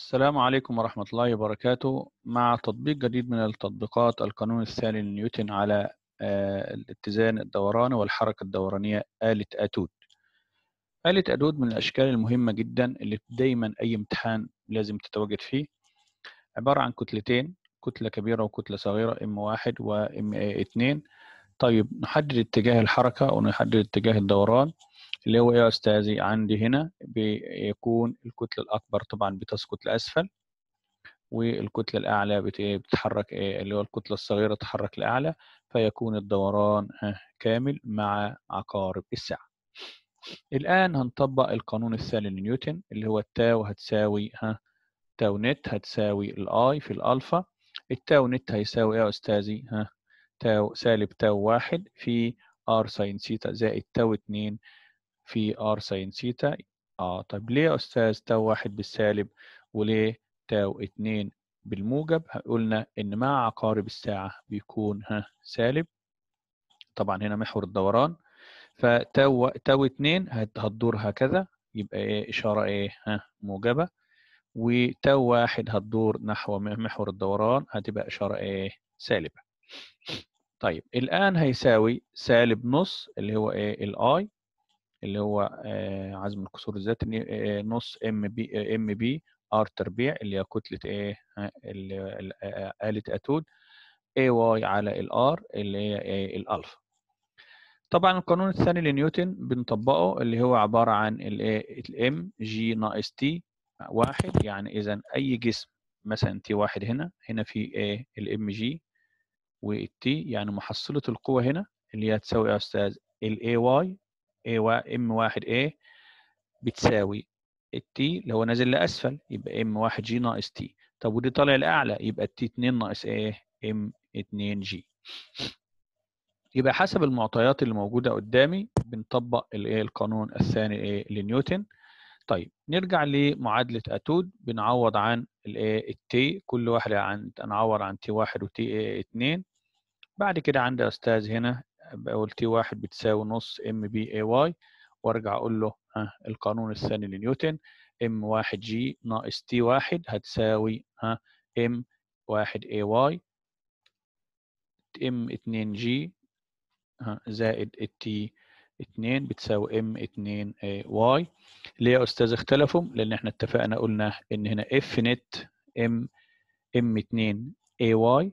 السلام عليكم ورحمة الله وبركاته مع تطبيق جديد من التطبيقات القانون الثاني لنيوتن على آه، الاتزان الدوران والحركة الدورانية آلة أتود آلة أتود من الأشكال المهمة جدا اللي دايما أي امتحان لازم تتواجد فيه عبارة عن كتلتين كتلة كبيرة وكتلة صغيرة M1 و M2 طيب نحدد اتجاه الحركة ونحدد اتجاه الدوران اللي هو ايه يا أستاذي عندي هنا بيكون الكتلة الأكبر طبعا بتسقط لأسفل والكتلة الأعلى بتتحرك إيه،, ايه اللي هو الكتلة الصغيرة تتحرك لأعلى فيكون الدوران آه، كامل مع عقارب الساعة. الآن هنطبق القانون الثاني لنيوتن اللي هو التاو هتساوي ها آه، تاو نت هتساوي الاي في الألفا التاو نت هيساوي ايه يا أستاذي ها آه، تاو سالب تاو واحد في ار ساين ثيتا زائد تاو اتنين في ار ساين ثيتا اه طب ليه يا استاذ تاو واحد بالسالب وليه تاو اتنين بالموجب قلنا ان مع عقارب الساعه بيكون ها سالب طبعا هنا محور الدوران فتاو تاو اتنين هتدور هكذا يبقى ايه اشاره ايه ها موجبه وتاو واحد هتدور نحو محور الدوران هتبقى اشاره ايه سالبه طيب الآن هيساوي سالب نص اللي هو ايه الاي اللي هو آه، عزم الكسور الذاتي آه، نص ام بي ام بي ار تربيع اللي هي كتله ايه آه، آلة اتود اي واي على الار اللي هي ايه الالفا طبعا القانون الثاني لنيوتن بنطبقه اللي هو عباره عن الايه الام جي ناقص تي واحد يعني اذا اي جسم مثلا تي واحد هنا هنا في ايه الام جي والتي يعني محصله القوه هنا اللي هي تساوي يا استاذ الـ AY اي ام 1 A بتساوي التي لو نازل لاسفل يبقى ام 1 G ناقص T طب ودي طالع لاعلى يبقى يبقى 2 ناقص A ام 2 G يبقى حسب المعطيات اللي موجوده قدامي بنطبق القانون الثاني لنيوتن طيب نرجع لمعادلة أتود بنعوض عن التي كل واحدة عن نعوض عن تي واحد وتي اتنين بعد كده عندي أستاذ هنا بقول تي واحد بتساوي نص ام بي اي واي وارجع اقول له ها القانون الثاني لنيوتن ام واحد جي ناقص تي واحد هتساوي ها ام واحد اي واي ام اتنين جي زائد التي 2 بتساوي ام 2 واي ليه يا استاذ اختلفوا لان احنا اتفقنا قلنا ان هنا اف نت ام ام 2 اي واي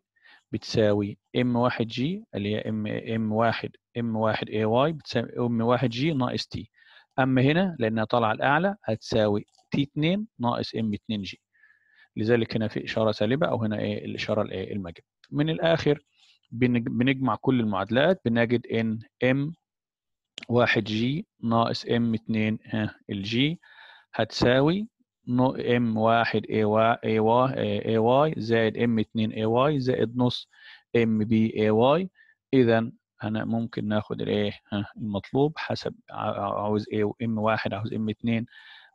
بتساوي ام 1 جي اللي هي ام ام 1 ام 1 اي واي بتساوي ام 1 جي ناقص تي اما هنا لانها طالعه الاعلى هتساوي تي 2 ناقص ام 2 جي لذلك هنا في اشاره سالبه او هنا ايه الاشاره الايه من الاخر بنجمع كل المعادلات بنجد ان ام واحد جي ناقص ام اتنين ها الجي هتساوي نو ام واحد اي واي اي واي, زائد ام اتنين اي واي زائد نص ام بي اي واي اذا انا ممكن ناخد الايه المطلوب حسب عاوز اي ام واحد عاوز ام اتنين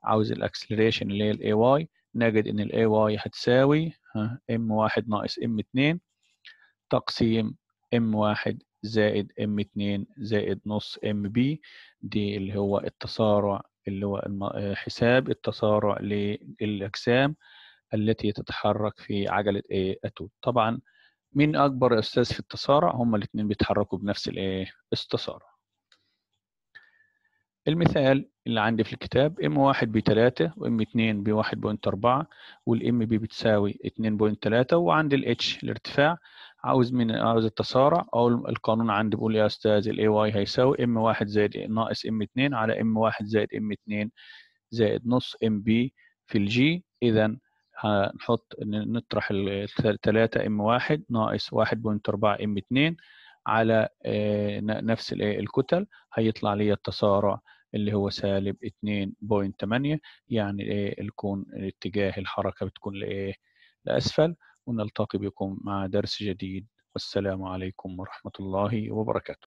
عاوز الاكسلريشن اللي هي الاي واي نجد ان الاي واي هتساوي ام واحد ناقص ام اتنين تقسيم ام واحد زائد ام 2 زائد نص ام بي دي اللي هو التسارع اللي هو حساب التسارع للأجسام التي تتحرك في عجلة أتود طبعا مين أكبر أستاذ في التسارع هما الاثنين بيتحركوا بنفس الإيه التسارع المثال اللي عندي في الكتاب ام 1 ب3 وام 2 ب1.4 والام بي بتساوي 2.3 وعند الاتش الارتفاع عاوز من عاوز التسارع اقول القانون عندي بيقول يا استاذ الاي واي هيساوي ام واحد زائد ناقص ام اتنين على ام واحد زائد ام اتنين زائد نص ام بي في الجي اذا هنحط نطرح الثلاثه ام واحد ناقص واحد اربعة ام اتنين على آه، نفس الكتل هيطلع لي التسارع اللي هو سالب 2.8 يعني ايه الكون اتجاه الحركه بتكون لايه لاسفل ونلتقي بكم مع درس جديد والسلام عليكم ورحمة الله وبركاته